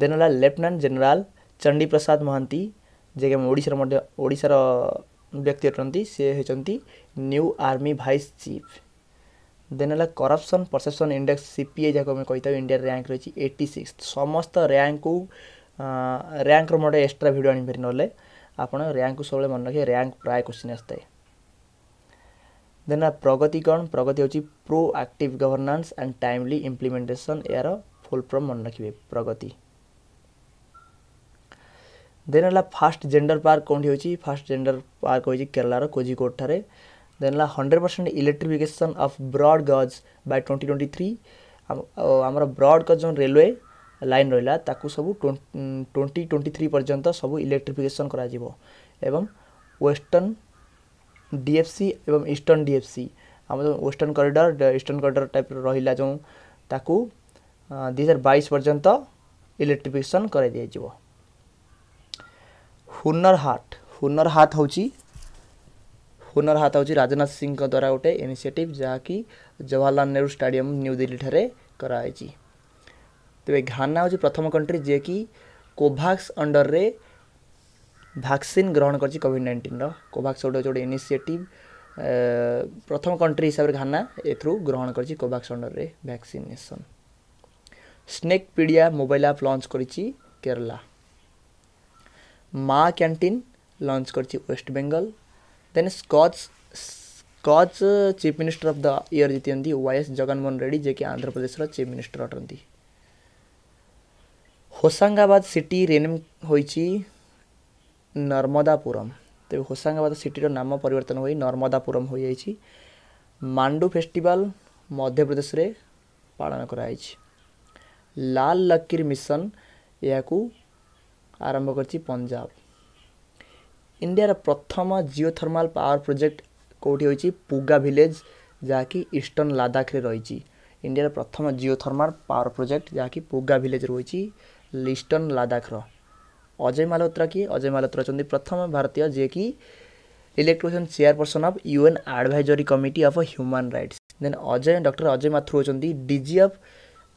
[SPEAKER 1] ଦେନ୍ ହେଲା ଲେଫ୍ଟନାଣ୍ଟ ଜେନେରାଲ୍ ଚଣ୍ଡୀପ୍ରସାଦ ମହାନ୍ତି ଯିଏକି ଆମ ଓଡ଼ିଶାର ମଧ୍ୟ ଓଡ଼ିଶାର ବ୍ୟକ୍ତି ଅଟନ୍ତି ସେ ହେଉଛନ୍ତି new army vice chief then ହେଲା corruption perception index C P ଏ ଯାହାକୁ ଆମେ କହିଥାଉ ଇଣ୍ଡିଆରେ ର୍ୟାଙ୍କ ରହିଛି ଏଇଟି ସିକ୍ସ ସମସ୍ତ ର୍ୟାଙ୍କକୁ ର୍ୟାଙ୍କର ମୁଁ ଗୋଟେ ଏକ୍ସଟ୍ରା ଭିଡ଼ିଓ ଆଣିପାରିବି ନହେଲେ आयाङ्कको सबै मन प्रायः क्वेसिन् आइ थाए देन होला प्रगति कन् प्रगति हो pro active governance and timely implementation full full form मन रकगति देन होला फास्ट जेंडर पार्क पर्क को फास्ट जेंडर पार्क हो र को ठाने देन होला hundred percent electrification of broad gauge by twenty twenty three आम ब्रड गज जो रेल्वे ଲାଇନ୍ ରହିଲା ତାକୁ ସବୁ ଟ୍ୱେଣ୍ଟି ଟ୍ୱେଣ୍ଟି ଥ୍ରୀ ପର୍ଯ୍ୟନ୍ତ ସବୁ ଇଲେକ୍ଟ୍ରିଫିକେସନ୍ କରାଯିବ ଏବଂ ୱେଷ୍ଟର୍ଣ୍ଣ ডিএফসি এবং ইষ্টর্ন ডিএফসি আমাদের ওয়েস্টার্ন করিডর ইষ্টর্ন করিডর টাইপর রহিলা যে তাকে দুই হাজার বাইশ পর্যন্ত ইলেকট্রিফিকেসন করে দিয়েযিব হুনর হাট হুনর হাত হচ্ছে হুনর হাত হচ্ছে রাজনাথ সিংহ দ্বারা গোটে ইনিসিয়েটিভ যা কি জওয়াহরলাল নেহরু স্টাডিয়াম নিউ দিল্লী ঠারে করা হয়েছে तेरे घाना हूँ प्रथम कंट्री जे कि कोभाक्स अंडर में भैक्सीन ग्रहण कर कोड नाइंटीन रोभाक्स गोटे गोटे इनिसीएट प्रथम कंट्री हिसाब से घाना एथ्रु ग्रहण करोभाक्स अंडर में vaccination snakepedia mobile app launch करला माँ कैंटीन लंच करेस्ट Bengal then Skoch Skoch chief minister of the year जीती वाई एस जगनमोहन रेड्डी जेकि आंध्र प्रदेश चिफ मिनिस्टर अटंती ହୋସାଙ୍ଗାବାଦ ସିଟି ରିନେମ୍ ହୋଇଛି ନର୍ମଦାପୁରମ୍ ତେବେ ହୋସାଙ୍ଗାବାଦ ସିଟିର ନାମ ପରିବର୍ତ୍ତନ ହୋଇ ନର୍ମଦାପୁରମ୍ ହୋଇଯାଇଛି ମାଣ୍ଡୁ ଫେଷ୍ଟିଭାଲ୍ ମଧ୍ୟପ୍ରଦେଶରେ ପାଳନ କରାଯାଇଛି ଲାଲ ଲକିର ମିଶନ ଏହାକୁ ଆରମ୍ଭ କରିଛି ପଞ୍ଜାବ ଇଣ୍ଡିଆର ପ୍ରଥମ ଜିଓଥର୍ମାଲ ପାୱାର ପ୍ରୋଜେକ୍ଟ କେଉଁଠି ହୋଇଛି ପୁଗା ଭିଲେଜ୍ ଯାହାକି ଇଷ୍ଟର୍ଣ୍ଣ ଲାଦାଖରେ ରହିଛି ଇଣ୍ଡିଆର ପ୍ରଥମ ଜିଓଥର୍ମାଲ ପାୱାର ପ୍ରୋଜେକ୍ଟ ଯାହାକି ପୁଗା ଭିଲେଜ୍ ରହିଛି ଲିଷ୍ଟନ୍ ଲାଦାଖର ଅଜୟ ମାଲହୋତ୍ରା କିଏ ଅଜୟ ମାଲହୋତ୍ରା ଅଛନ୍ତି ପ୍ରଥମ ଭାରତୀୟ ଯିଏକି ଇଲେକ୍ଟ୍ରିସିଆନ୍ ହେଉଛନ୍ତି chairperson of U N advisory committee of human rights then Ajay doctor Ajay Mathur ହେଉଛନ୍ତି DG of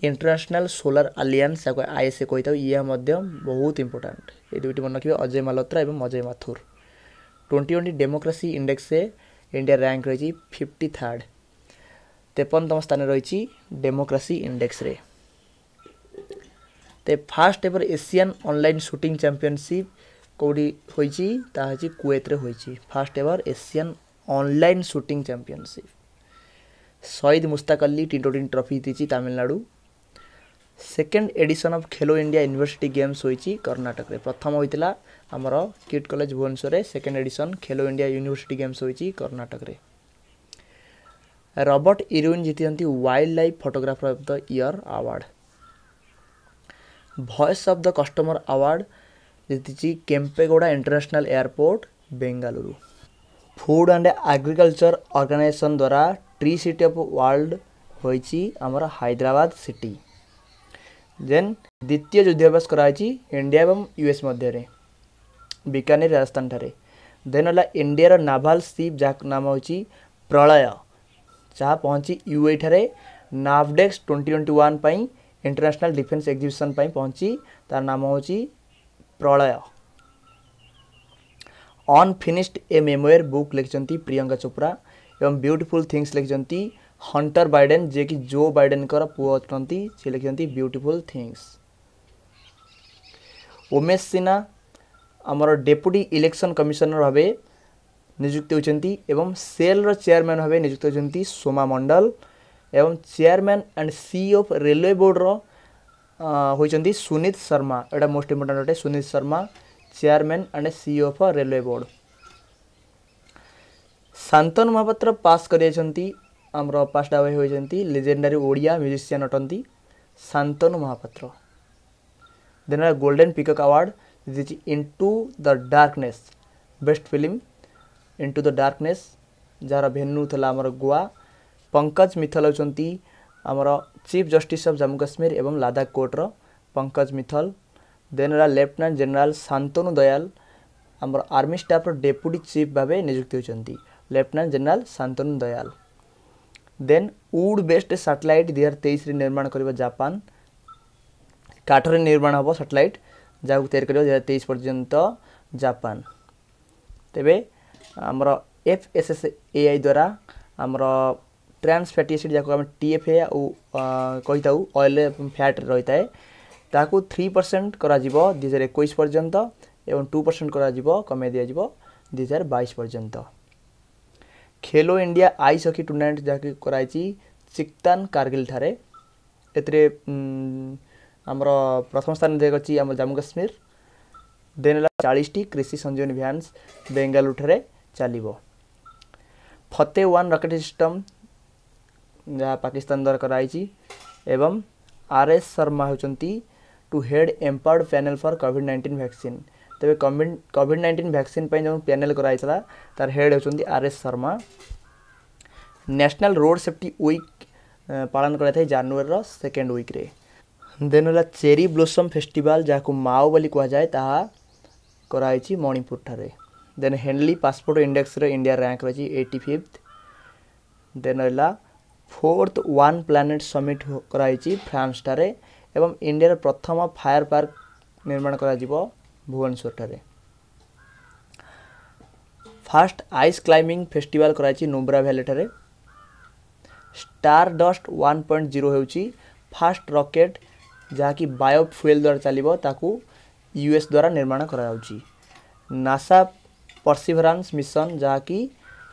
[SPEAKER 1] international solar alliance ଯାକୁ ଆଇ ଏସ୍ ଏ କହିଥାଉ ଏହା ମଧ୍ୟ ବହୁତ ଇମ୍ପୋର୍ଟାଣ୍ଟ ଏ ଦୁଇଟି ମନେ ରଖିବେ ଅଜୟ ମାଲହୋତ୍ରା ଏବଂ Ajay Mathur twenty twenty democracy ଇଣ୍ଡେକ୍ସରେ ଇଣ୍ଡିଆ ର୍ୟାଙ୍କ ରହିଛି ଫିଫ୍ଟି ଥାର୍ଡ଼ ତେପନତମ ସ୍ଥାନରେ ରହିଛି ଡେମୋକ୍ରାସି ଇଣ୍ଡେକ୍ସରେ তে first ever Asian online shooting championship কোটি হয়েছি তা হচ্ছে কুয়েতরে হয়েছি first ever Asian online shooting championship Shaheed Mushtaq Ali T twenty trophy জিতিছি Tamil Nadu second edition of Khelo India university games হয়েছি কর্ণাটকরে প্রথম হয়েছিল আমার কিট কলেজ ভুবনেশ্বরে second edition Khelo India university games হয়েছি কর্ণাটকরে ରବର୍ଟ ଇରୱିନ୍ ଜିତିଛନ୍ତି wildlife photographer of the year award voice of the customer award ଜିତିଛି Kempegowda international airport Bengaluru food and agriculture organisation ଦ୍ୱାରା ଟ୍ରି ସିଟି ଅଫ୍ ୱାର୍ଲଡ଼ ହୋଇଛି ଆମର ହାଇଦ୍ରାବାଦ ସିଟି ଦେନ୍ ଦ୍ୱିତୀୟ ଯୁଦ୍ଧାଭ୍ୟାସ କରାହେଇଛି India ଏବଂ US ମଧ୍ୟରେ ବିକାନିର ରାଜସ୍ଥାନଠାରେ ଦେନ୍ ହେଲା ଇଣ୍ଡିଆର ନାଭାଲ୍ ସିପ୍ ଯାହାକୁ ନାମ ହେଉଛି ପ୍ରଳୟ ଯାହା ପହଞ୍ଚି ୟୁଏଠାରେ ନାଭଡେକ୍ସ ଟ୍ୱେଣ୍ଟି ଟ୍ୱେଣ୍ଟି ୱାନ୍ ପାଇଁ ଇଣ୍ଟରନ୍ୟାସନାଲ୍ ଡିଫେନ୍ସ ଏକ୍ଜିବିସନ୍ ପାଇଁ ପହଞ୍ଚି ତାର ନାମ ହେଉଛି ପ୍ରଳୟ ଅନଫିନିଶ୍ଡ ଏ ମେମୋଏର୍ ବୁକ୍ ଲେଖିଛନ୍ତି ପ୍ରିୟଙ୍କା ଚୋପ୍ରା ଏବଂ ବ୍ୟୁଟିଫୁଲ୍ ଥିଙ୍ଗସ୍ ଲେଖିଛନ୍ତି ହଣ୍ଟର ବାଇଡେନ୍ ଯିଏକି ଜୋ ବାଇଡେନ୍ଙ୍କର ପୁଅ ଅଟନ୍ତି ସେ ଲେଖିଛନ୍ତି ବ୍ୟୁଟିଫୁଲ୍ ଥିଙ୍ଗସ୍ ଉମେଶ ସିହ୍ନା ଆମର ଡେପୁଟି ଇଲେକ୍ସନ୍ କମିଶନର ଭାବେ ନିଯୁକ୍ତି ହୋଇଛନ୍ତି ଏବଂ ସେଲ୍ର ଚେୟାରମ୍ୟାନ୍ ଭାବେ ନିଯୁକ୍ତ ହୋଇଛନ୍ତି ସୋମା ମଣ୍ଡଲ ଏବଂ chairman and C of railway ବୋର୍ଡ଼ର ହୋଇଛନ୍ତି ସୁନିତ ଶର୍ମା ଏଇଟା ମୋଷ୍ଟ ଇମ୍ପୋର୍ଟାଣ୍ଟ ଅଟେ Sunit Sharma chairman and C of railway board Shantanu Mohapatra pass କରିଯାଇଛନ୍ତି ଆମର ପାସ୍ଟା ଆୱେ ହୋଇଛନ୍ତି ଲେଜେଣ୍ଡାରୀ ଓଡ଼ିଆ ମ୍ୟୁଜିସିଆନ୍ ଅଟନ୍ତି Shantanu Mohapatra then golden peacock award ଦେଇଛି into the darkness best film into the darkness ଯାହାର ଭେନ୍ୟୁ ଥିଲା ଆମର ଗୋଆ ପଙ୍କଜ ମିଥଲ ହେଉଛନ୍ତି ଆମର chief justice of Jammu Kashmir ଏବଂ ଲାଦାଖ କୋର୍ଟର ପଙ୍କଜ ମିଥଲ ଦେନ୍ ହେଲା ଲେଫ୍ଟନାଣ୍ଟ ଜେନେରାଲ ଶାନ୍ତନୁ ଦୟାଲ ଆମର ଆର୍ମି ଷ୍ଟାଫ୍ର ଡେପୁଟି ଚିଫ୍ ଭାବେ ନିଯୁକ୍ତି ହୋଇଛନ୍ତି lieutenant general Shantanu Dayal then wood based satellite ଦୁଇ ହଜାର ତେଇଶରେ ନିର୍ମାଣ କରିବ ଜାପାନ କାଠରେ ନିର୍ମାଣ ହେବ ସାଟେଲାଇଟ୍ ଯାହାକୁ ତିଆରି କରିବ ଦୁଇ ହଜାର ତେଇଶ ପର୍ଯ୍ୟନ୍ତ ଜାପାନ ତେବେ ଆମର ଏଫ୍ ଏସ୍ ଏସ୍ ଏଆଇ ଦ୍ୱାରା ଆମର ଟ୍ରାନ୍ସ ଫ୍ୟାଟି ଏସିଡ଼୍ ଯାହାକୁ ଆମେ ଟି ଏଫ୍ ଏ ଆଉ କହିଥାଉ ଅଏଲ୍ ଫ୍ୟାଟ୍ ରହିଥାଏ ତାହାକୁ ଥ୍ରୀ ପରସେଣ୍ଟ କରାଯିବ ଦୁଇ ହଜାର ଏକୋଇଶ ପର୍ଯ୍ୟନ୍ତ ଏବଂ ଟୁ ପରସେଣ୍ଟ କରାଯିବ କମାଇ ଦିଆଯିବ ଦୁଇ ହଜାର ବାଇଶ ପର୍ଯ୍ୟନ୍ତ Khelo India ice hockey tournament ଯାହାକି କରାଯାଇଛି ସିକ୍ତାନ କାର୍ଗିଲ ଠାରେ ଏଥିରେ ଆମର ପ୍ରଥମ ସ୍ଥାନ ଦେଖାଯାଉଛି ଆମ ଜାମ୍ମୁ କାଶ୍ମୀର ଦେନ୍ ହେଲା ଚାଳିଶଟି କୃଷି ସଞ୍ଜୀବନୀ ଭ୍ୟାନ୍ସ ବେଙ୍ଗାଲୁରୁଠାରେ ଚାଲିବ ଫତେ ୱାନ୍ ରକେଟ୍ ସିଷ୍ଟମ୍ ଯାହା ପାକିସ୍ତାନ ଦ୍ୱାରା କରାଯାଇଛି ଏବଂ ଆର୍ ଏସ୍ ଶର୍ମା ହେଉଛନ୍ତି to head empowered panel for COVID nineteen vaccine ତେବେ କୋଭିଡ଼ ନାଇଣ୍ଟିନ୍ ଭ୍ୟାକ୍ସିନ୍ ପାଇଁ ଯେଉଁ ପ୍ୟାନେଲ୍ କରାଯାଇଥିଲା ତାର ହେଡ୍ ହେଉଛନ୍ତି R S Sharma national road safety week ପାଳନ କରାଯାଇଥାଏ ଜାନୁଆରୀର ସେକେଣ୍ଡ ୱିକ୍ରେ ଦେନ୍ ହେଲା ଚେରି ବ୍ଲୋସମ୍ ଫେଷ୍ଟିଭାଲ୍ ଯାହାକୁ ମାଓ ବୋଲି କୁହାଯାଏ ତାହା କରାଯାଇଛି ମଣିପୁରଠାରେ ଦେନ୍ ହେନ୍ଲି ପାସପୋର୍ଟ ଇଣ୍ଡେକ୍ସରେ ଇଣ୍ଡିଆ ର୍ୟାଙ୍କ ରହିଛି ଏଇଟି ଫିଫ୍ଥ ଦେନ୍ ରହିଲା ফোর্থ ওয়ান প্ল্যানেট সমিট করা হয়েছে ফ্রান্সঠারে এবং ইন্ডিয়ার প্রথম ফায়ার পার্ক নির্মাণ করা যাব ভুবনেশ্বরঠারে ফার্স্ট আইস ক্লাইম্বিং ফেস্টিভাল করা হয়েছে নুব্রা ভ্যালিঠারে stardust one point zero ହେଉଛି ফার্স্ট রକେট ଯାହାକି ବାୟୋ ଫୁଏଲ୍ ଦ୍ୱାରା ଚାଲିବ ତାକୁ ୟୁ ଏସ୍ ଦ୍ୱାରା ନିର୍ମାଣ କରାଯାଉଛି ନାସା ପର୍ସିଭରାନ୍ସ ମିଶନ ଯାହାକି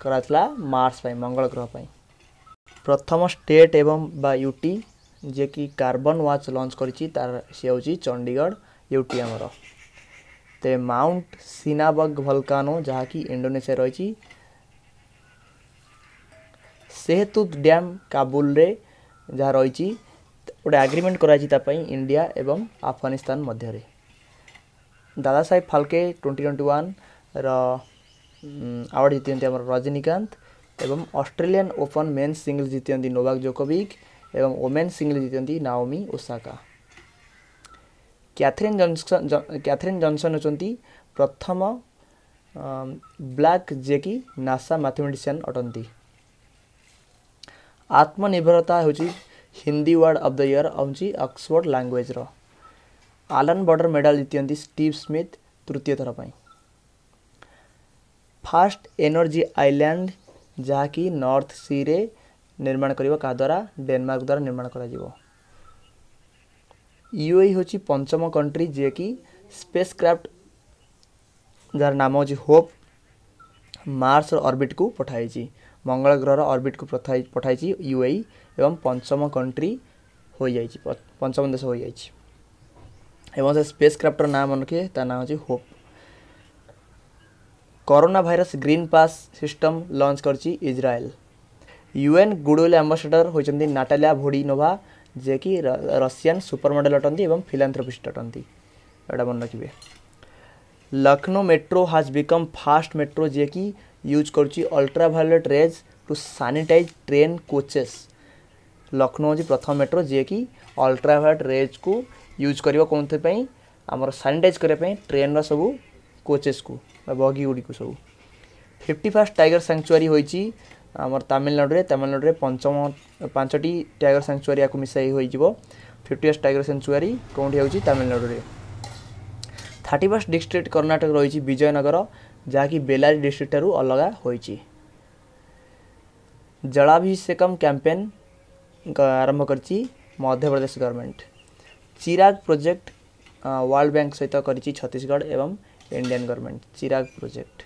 [SPEAKER 1] କରାଯାଇଥିଲା ମାର୍ସ ପାଇଁ ମଙ୍ଗଳ ଗ୍ରହ ପାଇଁ ପ୍ରଥମ ଷ୍ଟେଟ୍ ଏବଂ ବା ୟୁଟି ଯିଏକି କାର୍ବନ୍ ୱାଚ୍ ଲଞ୍ଚ କରିଛି ତାର ସିଏ ହେଉଛି ଚଣ୍ଡିଗଡ଼ ୟୁଟି ଆମର ତେ ମାଉଣ୍ଟ ସିନାବଗ୍ ଭଲକାନୋ ଯାହାକି ଇଣ୍ଡୋନେସିଆ ରହିଛି ସେହେତୁ ଡ୍ୟାମ୍ କାବୁଲରେ ଯାହା ରହିଛି ଗୋଟେ ଆଗ୍ରିମେଣ୍ଟ କରାଯାଇଛି ତା ପାଇଁ ଇଣ୍ଡିଆ ଏବଂ ଆଫଗାନିସ୍ତାନ ମଧ୍ୟରେ ଦାଦା ସାହେବ ଫାଲକେ ଟ୍ୱେଣ୍ଟି ଟ୍ୱେଣ୍ଟି ୱାନ୍ର ଆୱାର୍ଡ଼ ଜିତିଛନ୍ତି ଆମର ରଜନୀକାନ୍ତ ଏବଂ ଅଷ୍ଟ୍ରେଲିଆନ୍ ଓପନ୍ ମେନ୍ସ ସିଙ୍ଗଲ୍ସ ଜିତିଛନ୍ତି ନୋଭାକ ଜୋକୋବିକ୍ ଏବଂ ଓମେନ୍ ସିଙ୍ଗଲ୍ସ ଜିତିଛନ୍ତି Naomi Osaka Katherine Johnson Katherine Johnson ହେଉଛନ୍ତି ପ୍ରଥମ ବ୍ଲାକ୍ ଯିଏକି ନାସା ମାଥମେଟିସିଆନ୍ ଅଟନ୍ତି ଆତ୍ମନିର୍ଭରତା ହେଉଛି Hindi word of the year ହେଉଛି ଅକ୍ସଫୋର୍ଡ଼ ଲାଙ୍ଗୁଏଜ୍ର ଆଲନ୍ ବର୍ଡ଼ର ମେଡ଼ାଲ୍ ଜିତିଛନ୍ତି ଷ୍ଟିଭ୍ ସ୍ମିଥ୍ ତୃତୀୟ ଥର ପାଇଁ ଫାଷ୍ଟ ଏନର୍ଜି ଆଇଲ୍ୟାଣ୍ଡ जहाँकि नर्थ सी रे निर्माण करा द्वारा डेनमार्क द्वारा निर्माण कर यूए हूँ पंचम कंट्री जे कि स्पेस क्राफ्ट जार नाम हो होप मार्स ऑर्बिट को पठाई मंगल ग्रह ऑर्बिट को पठाई यूए एवं पंचम कंट्री हो पंचम देश हो स्पेस क्राफ्टर नाम मन रखिए नाम hope corona virus green pass system launch କରିଛି ଇସ୍ରାଏଲ ୟୁଏନ୍ ଗୁଡ଼ୱେଲ୍ ଆମ୍ବାସେଡର୍ ହୋଇଛନ୍ତି ନାଟାଲିଆ ଭୋଡ଼ିନୋଭା ଯିଏକି ରଷିଆନ୍ ସୁପର ମଡେଲ୍ ଅଟନ୍ତି ଏବଂ ଫିଲାନ୍ଥ୍ରୋପିଷ୍ଟ ଅଟନ୍ତି ଏଇଟା ମନେ ରଖିବେ Lucknow metro has become first metro ଯିଏକି ୟୁଜ୍ କରୁଛି ultraviolet rays to sanitise train coaches Lucknow ହେଉଛି ପ୍ରଥମ ମେଟ୍ରୋ ଯିଏକି ଅଲ୍ଟ୍ରାଭାୟୋଲେଟ୍ ରେଜ୍କୁ ୟୁଜ୍ କରିବ କେଉଁଥିପାଇଁ ଆମର ସାନିଟାଇଜ୍ କରିବା ପାଇଁ ଟ୍ରେନ୍ର ସବୁ କୋଚେସ୍କୁ ବା ବଗି ଗୁଡ଼ିକୁ ସବୁ ଫିଫ୍ଟି ଫାର୍ଷ୍ଟ ଟାଇଗର ସାଙ୍କ୍ଚୁଆରୀ ହୋଇଛି ଆମର ତାମିଲନାଡ଼ୁରେ ତାମିଲନାଡ଼ୁରେ ପଞ୍ଚମ ପାଞ୍ଚଟି ଟାଇଗର ସାଙ୍କ୍ଚୁଆରୀ ୟାକୁ ମିଶାଇ ହୋଇଯିବ ଫିଫ୍ଟି ଫାର୍ଷ୍ଟ ଟାଇଗର ସାଙ୍କ୍ଚୁଆରୀ କେଉଁଠି ହେଉଛି ତାମିଲନାଡ଼ୁରେ থার্টি ফার্স্ট ডিস্ট্রিক্ট কর্ণাটক রয়েছে বিজয়নগর যা কি বেলারি ডিস্ট্রিক্ট ঠার অলগা হয়েছে জলাভিষেকম ক্যাম্পেন আরম্ভ করেছি Madhya Pradesh government Chirag project world bank সহ করেছি ছত্তিশগড় এবং Indian government Chirag project.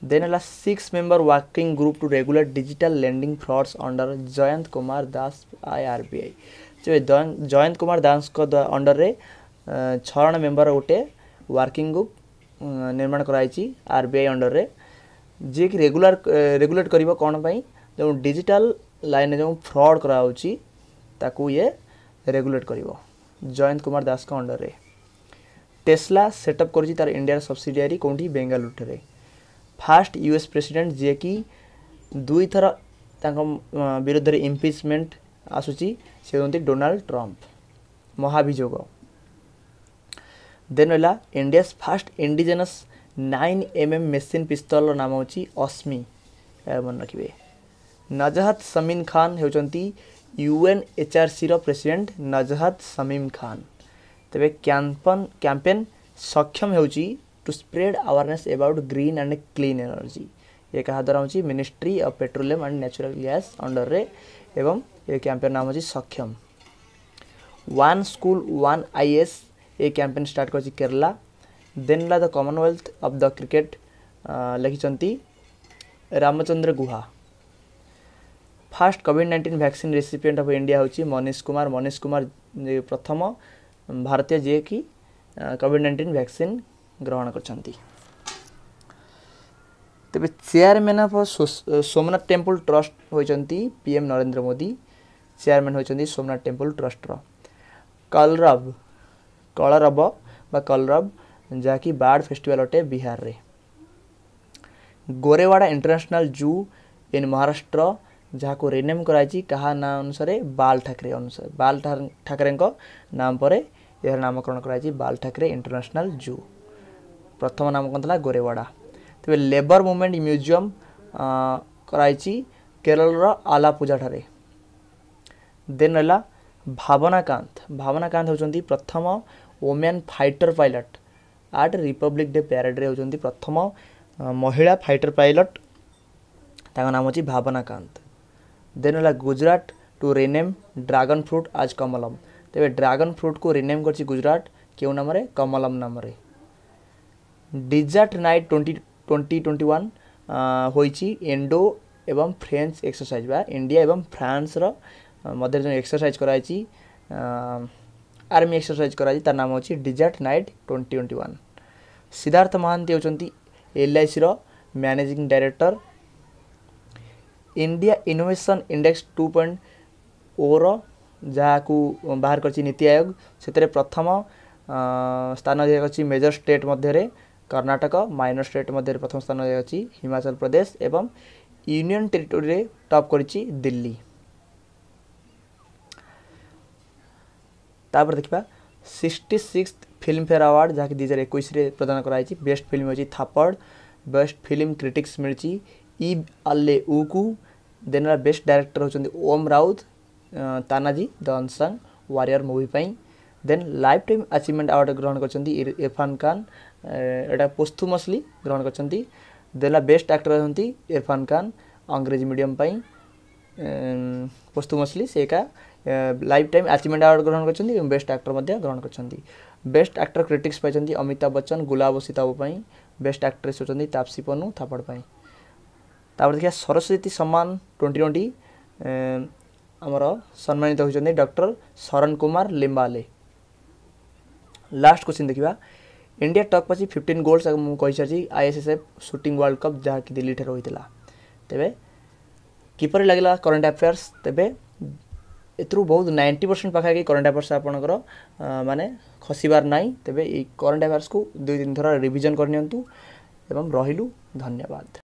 [SPEAKER 1] Then a six member working group to regulate digital lending frauds under Jayant Kumar Das IRBI. जो जयंत कुमार दास अंडर रे छण मेम्बर गोटे वर्किंग ग्रुप निर्माण कराई आरबीआई अंडर रे जी कि रेगुलर रेगुलेट कर कौन पाई जो डिजिटल लाइन जो फ्रॉड करा ताकू ये रेगुलेट कर जयंत कुमार दास अंडर रे টেসলা সেটঅপ করছে তার ইন্ডিয়ার সবসিডিয়ারি কোটি বেঙ্গালুরুঠারে ফার্স্ট ইউএস প্রেসিডেন্ট যিয়েকি দুইথর ତାଙ୍କ ବିରୁଦ୍ଧରେ ଇମ୍ପିଚମେଣ୍ଟ ଆସୁଛି ସେ ହେଉଛନ୍ତି ଡୋନାଲ୍ଡ ଟ୍ରମ୍ପ ମହାଭିଯୋଗ ଦେନ୍ ହେଲା India's first indigenous nine M M machine pistol ନାମ ହେଉଛି ଅସ୍ମି ମନେ ରଖିବେ ନଜହତ ସମୀନ ଖାନ୍ ହେଉଛନ୍ତି ୟୁଏନ୍ ଏଚ୍ଆର୍ସିର ପ୍ରେସିଡେଣ୍ଟ ନଜହତ ସମୀମ ଖାନ୍ ତେବେ କ୍ୟାମ୍ପନ୍ କ୍ୟାମ୍ପେନ୍ ସକ୍ଷମ ହେଉଛି to spread awareness about green and clean energy ଏ କାହା ଦ୍ୱାରା ହେଉଛି ministry of petroleum and natural gas ଅଣ୍ଡରରେ ଏବଂ ଏ କ୍ୟାମ୍ପେନ୍ ନାମ ହେଉଛି Saksham one school one IAS ଏ କ୍ୟାମ୍ପେନ୍ ଷ୍ଟାର୍ଟ କରିଛି କେରଲା ଦେନ୍ ହେଲା the Commonwealth of the cricket ଲେଖିଛନ୍ତି Ramachandra Guha first COVID nineteen vaccine recipient of India ହେଉଛି ମନୀଷ କୁମାର ମନୀଷ କୁମାର ପ୍ରଥମ भारतीय जी कि कॉविड नाइंटीन भैक्सीन ग्रहण कर तेज chairman of Somnath temple trust होती पीएम नरेंद्र मोदी चेयरमैन होती सोमनाथ टेम्पल ट्रस्टर कलरब कलरव कलरव जहाँ कि बार्ड फेस्टिवल अटे बिहार रे गोरेवाड़ा इंटरनेशनल जू इन महाराष्ट्र जहाँ को रिनेम कर बाल ठाकरे अनुसार बाल ठाकरे नाम पर ଏହାର ନାମକରଣ କରାଯାଇଛି ବାଲ ଠାକରେ ଇଣ୍ଟରନ୍ୟାସନାଲ୍ ଜୁ ପ୍ରଥମ ନାମକରଣ ଥିଲା ଗୋରେୱାଡ଼ା ତେବେ ଲେବର ମୁଭମେଣ୍ଟ ମ୍ୟୁଜିୟମ୍ କରାଯାଇଛି କେରଳର ଆଲାପୂଜାଠାରେ ଦେନ୍ ରହିଲା ଭାବନାକାନ୍ତ ଭାବନାକାନ୍ତ ହେଉଛନ୍ତି ପ୍ରଥମ women fighter pilot at republic day ପ୍ୟାରେଡ଼ରେ ହେଉଛନ୍ତି ପ୍ରଥମ ମହିଳା ଫାଇଟର ପାଇଲଟ୍ ତାଙ୍କ ନାମ ହେଉଛି ଭାବନାକାନ୍ତ ଦେନ୍ ହେଲା Gujarat to rename dragon fruit as Kamalam ତେବେ ଡ୍ରାଗନ୍ ଫ୍ରୁଟ୍କୁ ରିନେମ୍ କରିଛି ଗୁଜରାଟ କେଉଁ ନାମରେ କମଲମ୍ ନାମରେ desert knight twenty twenty twenty one ହୋଇଛି ଏଣ୍ଡୋ ଏବଂ ଫ୍ରେଞ୍ଚ ଏକ୍ସରସାଇଜ୍ ବା ଇଣ୍ଡିଆ ଏବଂ ଫ୍ରାନ୍ସର ମଧ୍ୟରେ ଯେଉଁ ଏକ୍ସରସାଇଜ୍ କରାଯାଇଛି ଆର୍ମି ଏକ୍ସରସାଇଜ୍ କରାଯାଇଛି ତାର ନାମ ହେଉଛି desert knight twenty twenty one Siddhartha Mohanty ହେଉଛନ୍ତି ଏଲ୍ଆଇସିର managing director India innovation index two point ଓର ଯାହାକୁ ବାହାର କରିଛି ନୀତି ଆୟୋଗ ସେଥିରେ ପ୍ରଥମ ସ୍ଥାନ ଦିଆଯାଉଛି ମେଜର ଷ୍ଟେଟ୍ ମଧ୍ୟରେ କର୍ଣ୍ଣାଟକ ମାଇନର ଷ୍ଟେଟ୍ ମଧ୍ୟରେ ପ୍ରଥମ ସ୍ଥାନ ଦିଆଯାଉଛି ହିମାଚଳ ପ୍ରଦେଶ ଏବଂ ୟୁନିଅନ୍ ଟେରିଟୋରୀରେ ଟପ୍ କରିଛି ଦିଲ୍ଲୀ ତାପରେ ଦେଖିବା ସିକ୍ସଟି ସିକ୍ସ ଫିଲ୍ମଫେୟାର ଆୱାର୍ଡ଼ ଯାହାକି ଦୁଇ ହଜାର ଏକୋଇଶରେ ପ୍ରଦାନ କରାଯାଇଛି ବେଷ୍ଟ ଫିଲ୍ମ ହେଉଛି ଥାପଡ଼ ବେଷ୍ଟ ଫିଲ୍ମ କ୍ରିଟିକ୍ସ ମିଳିଛି ଇ ଆଲେ ଉକୁ ଦେନ୍ ବେଷ୍ଟ ଡାଇରେକ୍ଟର ହେଉଛନ୍ତି Om Raut Tanaji the unsung movie पाइँ then lifetime achievement award ग्रहण गरिन्छ इरफान खान एउटा पोस्थुमसली ग्रहण गरिन्छ देन बेस्ट एक्टर हुन्छ इरफान खान अङ्ग्रेजी पाइँ पोस्थुमसली सेका लाइफ टाइम आचिभमेन्ट अवार्ड ग्रहण एवं बेस्ट एक्टर मध्ये ग्रहण गरिन्छ बेस्ट एक्टर क्रिटिक्स पार्छ अमिताभ बच्चन गुलाब पाइँ बेस्ट एक्ट्रेस हुन्छ ताप्सी पनु थापाडपै त सरस्वती सम्मान ट्वेन्टी ट्वेन्टी ଆମର ସମ୍ମାନିତ ହୋଇଛନ୍ତି doctor Sharan Kumar Limbale last question ଦେଖିବା ଇଣ୍ଡିଆ ଟକ୍ ପଛି ଫିଫ୍ଟିନ୍ ଗୋଲ୍ଡସ୍ ମୁଁ କହିସାରିଛି ଆଇଏସ୍ଏସ୍ଏଫ୍ ସୁଟିଂ ୱାର୍ଲଡ଼ କପ୍ ଯାହାକି ଦିଲ୍ଲୀଠାରେ ହୋଇଥିଲା ତେବେ କିପରି ଲାଗିଲା କରେଣ୍ଟ ଆଫେୟାର୍ସ ତେବେ ଏଥିରୁ ବହୁତ ନାଇଣ୍ଟି ପରସେଣ୍ଟ ପାଖାପାଖି କରେଣ୍ଟ ଆଫେୟାର୍ସ ଆପଣଙ୍କର ମାନେ ଖସିବାର ନାହିଁ ତେବେ ଏଇ କରେଣ୍ଟ ଆଫେୟାର୍ସକୁ ଦୁଇ ତିନି ଥର ରିଭିଜନ୍ କରିନିଅନ୍ତୁ ଏବଂ ରହିଲୁ ଧନ୍ୟବାଦ